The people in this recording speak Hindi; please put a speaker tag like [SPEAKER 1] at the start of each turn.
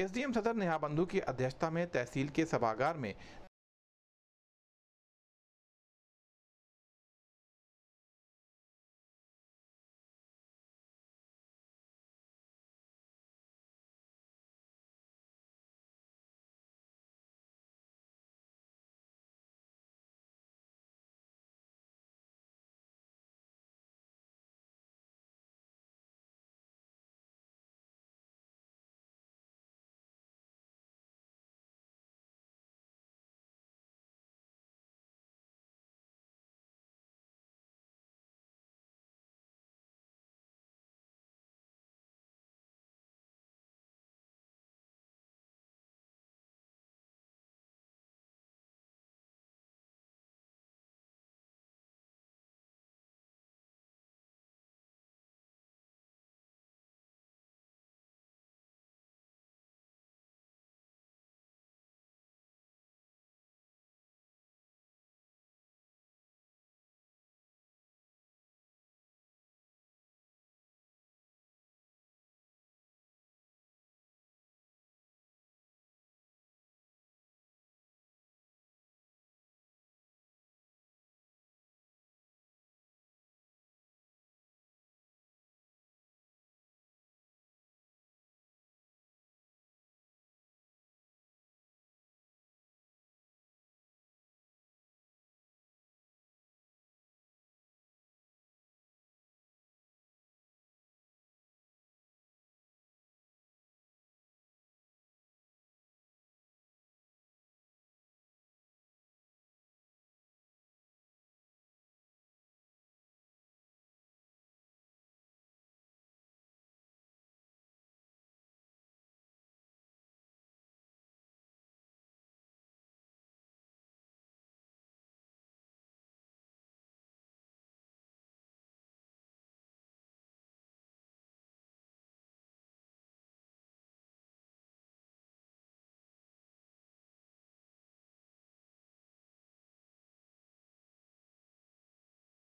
[SPEAKER 1] एसडीएम सदर नेहा बंधु की अध्यक्षता में तहसील के सभागार में